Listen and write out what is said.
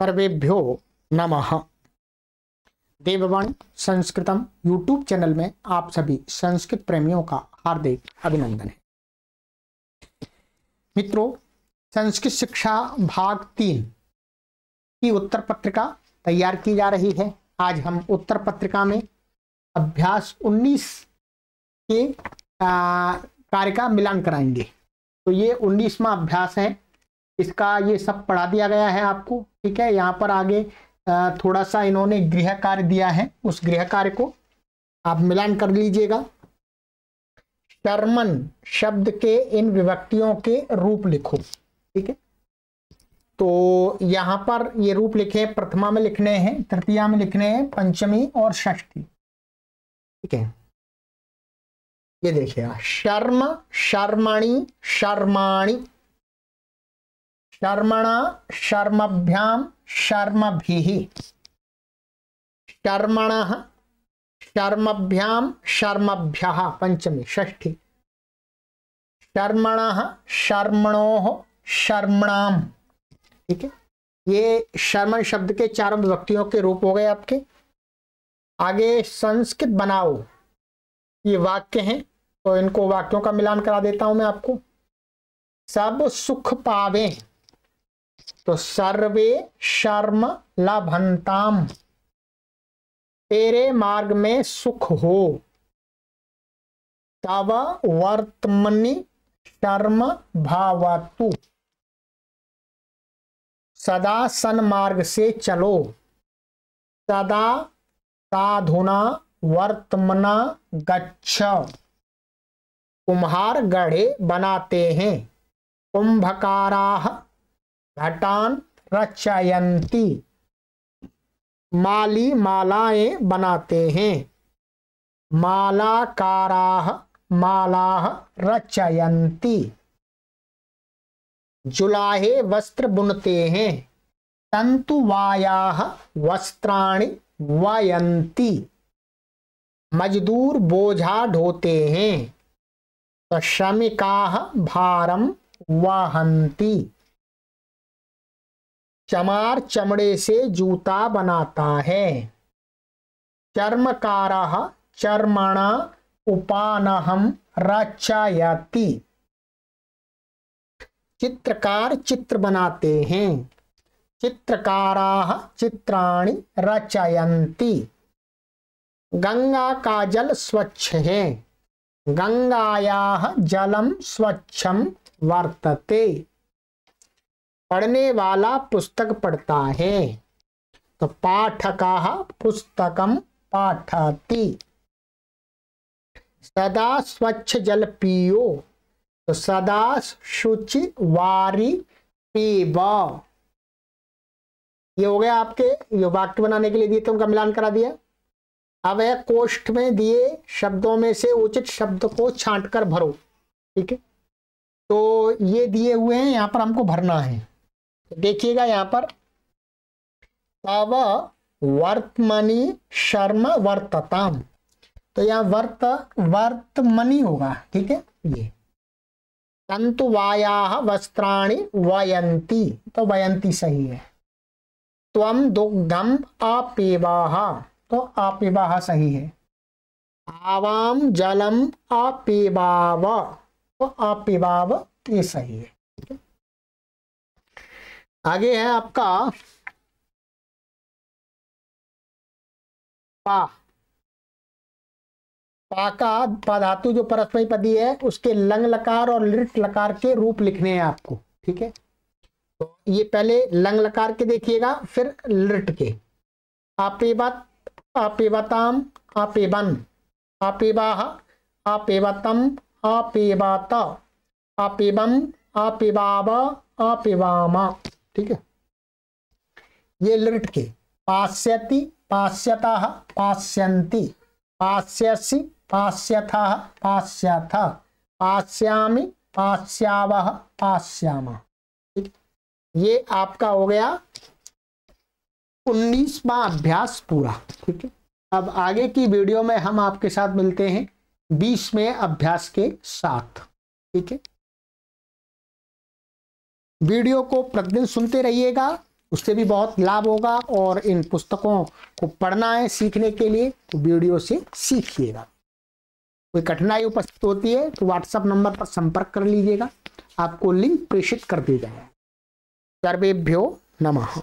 सर्वेभ्यो नमः देववाणी संस्कृतम YouTube channel में आप सभी संस्कृत प्रेमियों का हार्दिक अभिनंदन है मित्रों संस्कृत शिक्षा भाग तीन की उत्तर पत्रिका तैयार की जा रही है आज हम उत्तर पत्रिका में अभ्यास 19 के कार्य का मिलान कराएंगे तो ये उन्नीसवा अभ्यास है इसका ये सब पढ़ा दिया गया है आपको ठीक है यहाँ पर आगे थोड़ा सा इन्होंने गृह कार्य दिया है उस गृह कार्य को आप मिलान कर लीजिएगा शर्मन शब्द के इन विभक्तियों के रूप लिखो ठीक है तो यहां पर ये रूप लिखे प्रथमा में लिखने हैं तृतीया में लिखने हैं पंचमी और षष्ठी ठीक है ये देखिएगा शर्म शर्माणी शर्माणी शर्मण शर्मभ्याम भी शर्मण शर्मभ्याम शर्मभ्य पंचमी षष्ठी शर्मण शर्मणो शर्मणाम ठीक है ये शर्मण शब्द के चार व्यक्तियों के रूप हो गए आपके आगे संस्कृत बनाओ ये वाक्य हैं तो इनको वाक्यों का मिलान करा देता हूं मैं आपको सब सुख पावे तो सर्वे शर्म लभंताम तेरे मार्ग में सुख हो तव वर्तमनि शर्म भावतु सदा सन्मार्ग से चलो सदा साधुना वर्तमना गच्छ कुम्हार गढ़े बनाते हैं कुंभकारा घटान रचयंती माली मालाएं बनाते हैं मालाकारा माला रचयंती जुलाहे वस्त्र बुनते हैं तंतुवाया वस्त्राणि वयंती मजदूर बोझा ढोते हैं तो श्रमिका भारम वहंती चमार चमड़े से जूता बनाता है चर्मकार उपान उपानहम रचयति चित्रकार चित्र बनाते हैं चित्रकारा चित्राणि रचयन्ति गंगा का जल स्वच्छ है गंगाया जलम स्वच्छम वर्तते पढ़ने वाला पुस्तक पढ़ता है तो पाठका पुस्तकम पाठती सदा स्वच्छ जल पियो तो सदा शुचि वारी पीब ये हो गया आपके ये वाक्य बनाने के लिए दिए तुमका मिलान करा दिया अब है कोष्ठ में दिए शब्दों में से उचित शब्द को छांट कर भरो ठीक है तो ये दिए हुए हैं यहाँ पर हमको भरना है देखिएगा यहाँ पर तव वर्तमनी शर्मा वर्तताम तो यहाँ वर्त वर्तमनी होगा ठीक है ये तंतुवाया वस्त्राणी वयंती तो वयंती सही है तम दुग्धम आपेवाह तो अपेवाह सही है आवाम जलम आपेवाव तो आपेवाव ये सही है आगे है आपका पा पा का पधातु धातु जो परस्मयी पदी है उसके लंग लकार और लिट लकार के रूप लिखने हैं आपको ठीक है तो ये पहले लंग लकार के देखिएगा फिर लिट के आपेबत आपेबताम आपेबन आपेबाह आपेबतम आपेबाता आपेबम आपेबाबा आपेबामा ठीक है ये लिट के पाश्यति पाश्यता पाश्यंति पाश्यसी पाश्यथ पाश्यथ पाश्यामी पाश्याव पाश्याम ठीक ये आपका हो गया उन्नीसवा अभ्यास पूरा ठीक है अब आगे की वीडियो में हम आपके साथ मिलते हैं बीसवें अभ्यास के साथ ठीक है वीडियो को प्रतिदिन सुनते रहिएगा उससे भी बहुत लाभ होगा और इन पुस्तकों को पढ़ना है सीखने के लिए तो वीडियो से सीखिएगा कोई कठिनाई उपस्थित होती है तो व्हाट्सएप नंबर पर संपर्क कर लीजिएगा आपको लिंक प्रेषित कर दिया जाएगा सर्वेभ्यो नमः